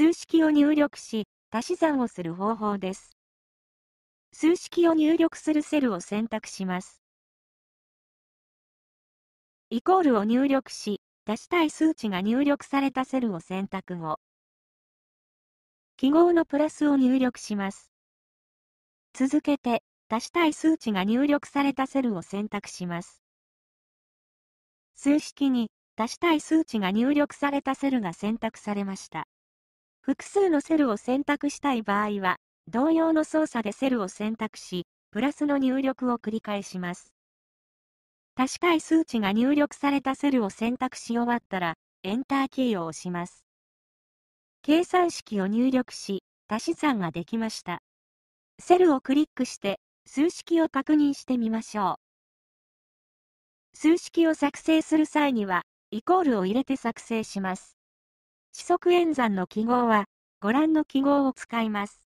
数式を入力し、足し算をする方法です。数式を入力するセルを選択します。イコールを入力し、出したい数値が入力されたセルを選択後、記号のプラスを入力します。続けて、足したい数値が入力されたセルを選択します。数式に、足したい数値が入力されたセルが選択されました。複数のセルを選択したい場合は、同様の操作でセルを選択し、プラスの入力を繰り返します。確かい数値が入力されたセルを選択し終わったら、エンターキーを押します。計算式を入力し、足し算ができました。セルをクリックして、数式を確認してみましょう。数式を作成する際には、イコールを入れて作成します。規則演算の記号は、ご覧の記号を使います。